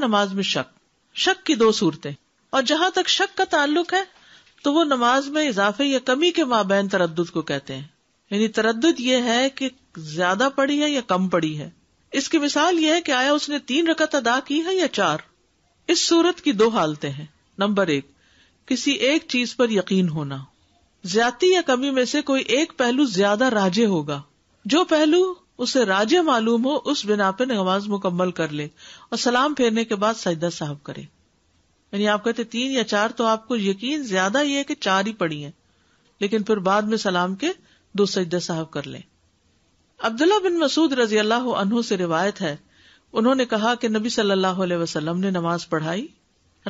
नमाज में शक शक की दो सूरतें और जहां तक शक का ताल्लुक है तो वो नमाज में इजाफे या कमी के माबेन तरद को कहते हैं यानी तरद ये है कि ज्यादा पड़ी है या कम पड़ी है इसकी मिसाल यह है कि आया उसने तीन रकत अदा की है या चार इस सूरत की दो हालतें हैं नंबर एक किसी एक चीज पर यकीन होना ज्यादा या कमी में से कोई एक पहलू ज्यादा राजे होगा जो पहलू उसे राजे मालूम हो उस बिना पे नमाज मुकम्मल कर ले और सलाम फेरने के बाद सजदा साहब करे यानी आप कहते तीन या चार तो आपको यकीन ज्यादा ही है कि चार ही पड़ी है लेकिन फिर बाद में सलाम के दो सजदा साहब कर ले अब्दुल्ला बिन मसूद रजी अल्लाह अनहु से रिवायत है उन्होंने कहा कि नबी सल्लल्लाहु अलैहि वसल्लम ने नमाज पढ़ाई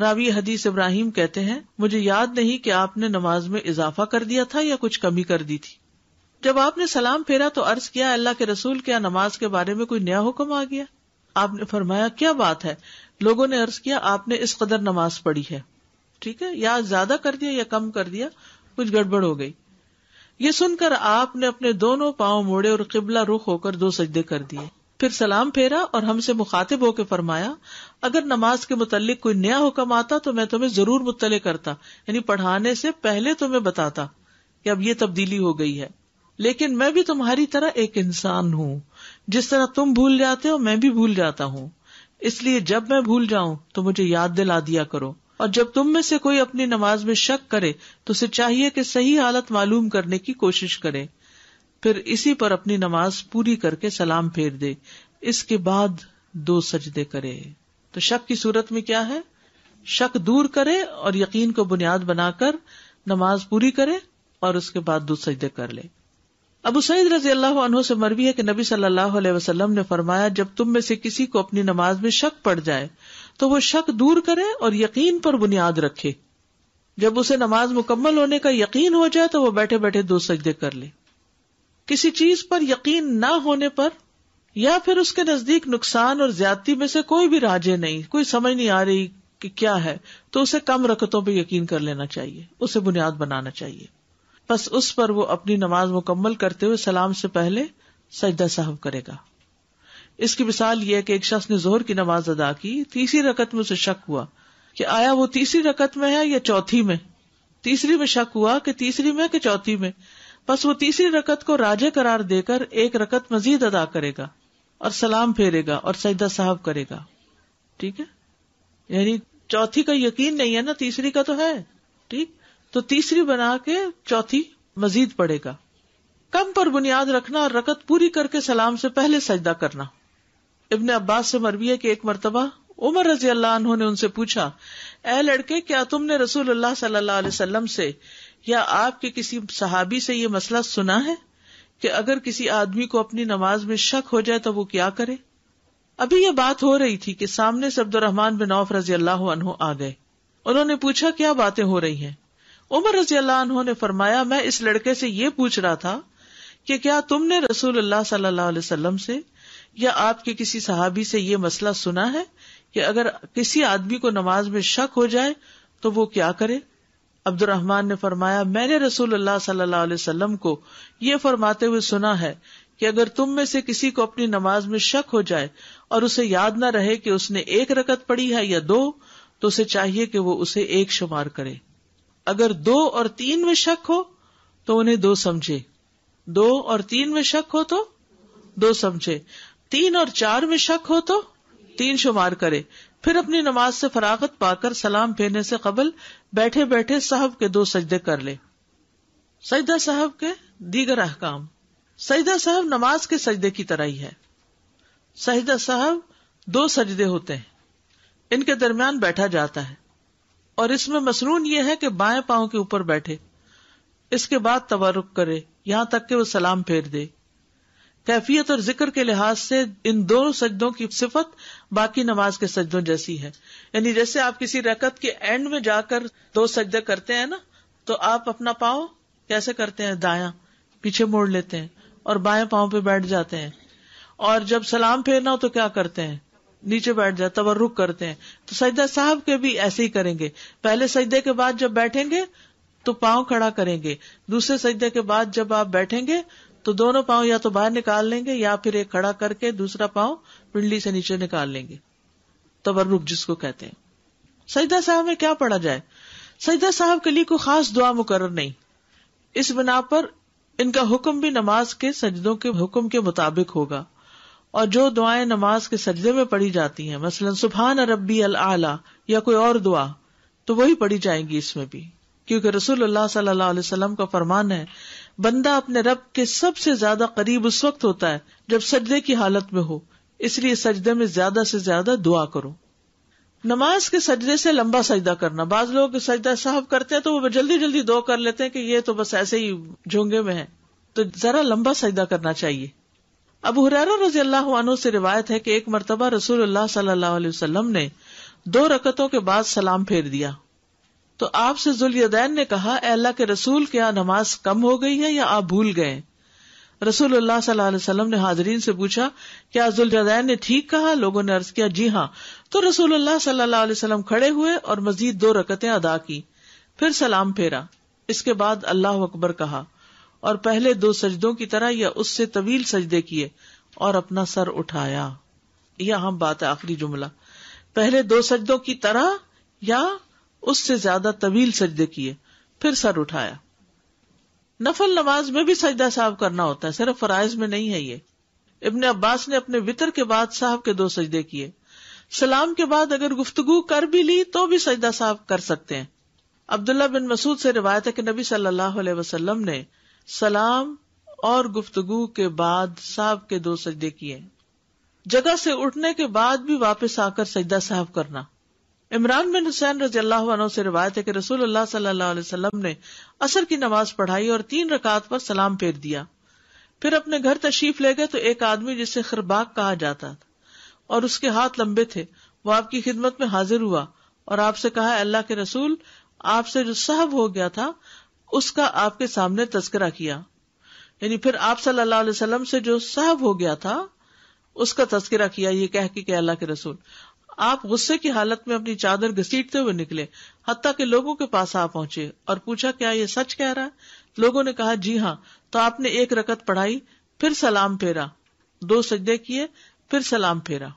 रावी हदीस इब्राहिम कहते हैं मुझे याद नहीं कि आपने नमाज में इजाफा कर दिया था या कुछ कमी कर दी थी जब आपने सलाम फेरा तो अर्ज किया अल्लाह के रसूल क्या नमाज के बारे में कोई नया हुक्म आ गया आपने फरमाया क्या बात है लोगों ने अर्ज किया आपने इस कदर नमाज पढ़ी है ठीक है या ज्यादा कर दिया या कम कर दिया कुछ गड़बड़ हो गई ये सुनकर आपने अपने दोनों पाओ मोड़े और किबला रुख होकर दो सजदे कर दिए फिर सलाम फेरा और हमसे मुखातिब होकर फरमाया अगर नमाज के मुतलिक कोई नया हुक्म आता तो मैं तुम्हें जरूर मुतले करता यानी पढ़ाने से पहले तुम्हें तो बताता कि अब ये तब्दीली हो गई है लेकिन मैं भी तुम्हारी तरह एक इंसान हूँ जिस तरह तुम भूल जाते हो मैं भी भूल जाता हूँ इसलिए जब मैं भूल जाऊं तो मुझे याद दिला दिया करो और जब तुम में से कोई अपनी नमाज में शक करे तो उसे चाहिए कि सही हालत मालूम करने की कोशिश करे फिर इसी पर अपनी नमाज पूरी करके सलाम फेर दे इसके बाद दो सजदे करे तो शक की सूरत में क्या है शक दूर करे और यकीन को बुनियाद बनाकर नमाज पूरी करे और उसके बाद दो सजदे कर ले अब सईद रजी अल्लाह से मरवी है कि नबी सल्लल्लाहु अलैहि वसल्लम ने फरमाया जब तुम में से किसी को अपनी नमाज में शक पड़ जाए तो वो शक दूर करे और यकीन पर बुनियाद रखे जब उसे नमाज मुकम्मल होने का यकीन हो जाए तो वो बैठे बैठे दो सजदे कर ले किसी चीज पर यकीन न होने पर या फिर उसके नजदीक नुकसान और ज्यादा में से कोई भी राजे नहीं कोई समझ नहीं आ रही कि क्या है तो उसे कम रकतों पर यकीन कर लेना चाहिए उसे बुनियाद बनाना चाहिए बस उस पर वो अपनी नमाज मुकम्मल करते हुए सलाम से पहले सजदा साहब करेगा इसकी मिसाल यह है कि एक शख्स ने जोहर की नमाज अदा की तीसरी रकत में उसे शक हुआ कि आया वो तीसरी रकत में है या चौथी में तीसरी में शक हुआ कि तीसरी में कि चौथी में बस वो तीसरी रकत को राजे करार देकर एक रकत मजीद अदा करेगा और सलाम फेरेगा और सजदा साहब करेगा ठीक है यानी चौथी का यकीन नहीं है ना तीसरी का तो है ठीक तो तीसरी बना के चौथी मजीद पड़ेगा कम पर बुनियाद रखना और रकत पूरी करके सलाम से पहले सजदा करना इबन अब्बास से मरवी है कि एक मरतबा उमर रजी अल्लाह ने उनसे पूछा ए लड़के क्या तुमने रसूल सल्लल्लाहु अलैहि से या आपके किसी सहाबी से ये मसला सुना है कि अगर किसी आदमी को अपनी नमाज में शक हो जाए तो वो क्या करे अभी यह बात हो रही थी कि सामने से अब्दुलरहमान बिन औफ रजी अल्लाह आ गए उन्होंने पूछा क्या बातें हो रही हैं उमर रजी अल्लाह ने फरमाया मैं इस लड़के से ये पूछ रहा था कि क्या तुमने रसूल अल्लाह सल्लल्लाहु अलैहि वसल्लम से या आपके किसी सहाबी से ये मसला सुना है कि अगर किसी आदमी को नमाज में शक हो जाए तो वो क्या करे अब्दुलरहमान ने फरमाया मैंने रसूल अल्लाह सल्लल्लाहु अलैहि वसल्लम को ये फरमाते हुए सुना है कि अगर तुम में से किसी को अपनी नमाज में शक हो जाए और उसे याद ना रहे कि उसने एक रकत पढ़ी है या दो तो उसे चाहिए कि वो उसे एक शुमार करे अगर दो और तीन में शक हो तो उन्हें दो समझे दो और तीन में शक हो तो दो समझे तीन और चार में शक हो तो तीन शुमार करे फिर अपनी नमाज से फरागत पाकर सलाम फेरने से कबल बैठे बैठे साहब के दो सजदे कर ले सईदा साहब के दीगर अहकाम सईदा साहब नमाज के सजदे की तरह ही है सजदा साहब दो सजदे होते हैं इनके दरमियान बैठा जाता है और इसमें मसरून ये है कि बाएं पांव के ऊपर बैठे इसके बाद तवरुक करे यहां तक कि वो सलाम फेर दे कैफियत और जिक्र के लिहाज से इन दो सजदों की सिफत बाकी नमाज के सजदों जैसी है यानी जैसे आप किसी रकत के एंड में जाकर दो सजदे करते हैं ना तो आप अपना पाँव कैसे करते हैं दाया पीछे मोड़ लेते हैं और बाएं पाँव पे बैठ जाते हैं और जब सलाम फेरना हो तो क्या करते हैं नीचे बैठ जाए तवरुक करते हैं तो सजदा साहब के भी ऐसे ही करेंगे पहले सजदे के बाद जब बैठेंगे तो पांव खड़ा करेंगे दूसरे सजदे के बाद जब आप बैठेंगे तो दोनों पांव या तो बाहर निकाल लेंगे या फिर एक खड़ा करके दूसरा पांव पिंडली से नीचे निकाल लेंगे तवरुक जिसको कहते हैं सजदा साहब में क्या पढ़ा जाए सजदा साहब के लिए कोई खास दुआ मुकर नहीं इस बिना पर इनका हुक्म भी नमाज के सजदों के हुक्म के मुताबिक होगा और जो दुआएं नमाज के सजदे में पढ़ी जाती हैं मसलन सुबहान रब्बी अल आला या कोई और दुआ तो वही पढ़ी जाएंगी इसमें भी क्योंकि रसूलुल्लाह सल्लल्लाहु अलैहि वसल्लम का फरमान है बंदा अपने रब के सबसे ज्यादा करीब उस वक्त होता है जब सजदे की हालत में हो इसलिए सजदे में ज्यादा से ज्यादा दुआ करो नमाज के सजदे से लंबा सजदा करना बाज लोग सजदा साहब करते हैं तो वो जल्दी जल्दी दुआ कर लेते हैं कि ये तो बस ऐसे ही झोंगे में है तो जरा लंबा सजदा करना चाहिए अब हुरैरा रजी अल्लाह से रिवायत है कि एक मरतबा रसूलुल्लाह सल्लल्लाहु अलैहि वसल्लम ने दो रकतों के बाद सलाम फेर दिया तो आपसे जुलयदैन ने कहा अल्लाह के रसूल क्या नमाज कम हो गई है या आप भूल गए रसूलुल्लाह सल्लल्लाहु अलैहि वसल्लम ने हाजरीन से पूछा क्या जुलजदैन ने ठीक कहा लोगों ने अर्ज किया जी हाँ तो रसूलुल्लाह सल्लल्लाहु अलैहि वसल्लम खड़े हुए और मजीद दो रकतें अदा की फिर सलाम फेरा इसके बाद अल्लाह अकबर कहा और पहले दो सजदों की तरह या उससे तवील सजदे किए और अपना सर उठाया यह हम बात है आखिरी जुमला पहले दो सजदों की तरह या उससे ज्यादा तवील सजदे किए फिर सर उठाया नफल नमाज में भी सजदा साहब करना होता है सिर्फ फराइज में नहीं है ये इबन अब्बास ने अपने वितर के बाद साहब के दो सजदे किए सलाम के बाद अगर गुफ्तगु कर भी ली तो भी सजदा साहब कर सकते हैं अब्दुल्ला बिन मसूद से रिवायत है कि नबी सल्लल्लाहु अलैहि वसल्लम ने सलाम और गुफ्तगु के बाद साहब के दो सजदे किए जगह से उठने के बाद भी वापस आकर सजदा साहब करना इमरान बिन हुसैन रजी से रिवायत है कि रसूल अल्लाह सल्लल्लाहु अलैहि वसल्लम ने असर की नमाज पढ़ाई और तीन रकात पर सलाम फेर दिया फिर अपने घर तशरीफ ले गए तो एक आदमी जिसे खरबाक कहा जाता था और उसके हाथ लंबे थे वो आपकी खिदमत में हाजिर हुआ और आपसे कहा अल्लाह के रसूल आपसे जो सहब हो गया था उसका आपके सामने तस्करा किया यानी फिर आप सल्लल्लाहु अलैहि वसल्लम से जो सहब हो गया था उसका तस्करा किया ये कह के अल्लाह के रसूल आप गुस्से की हालत में अपनी चादर घसीटते हुए निकले हती के लोगों के पास आ पहुंचे और पूछा क्या ये सच कह रहा है लोगों ने कहा जी हाँ तो आपने एक रकत पढ़ाई फिर सलाम फेरा दो सजदे किए फिर सलाम फेरा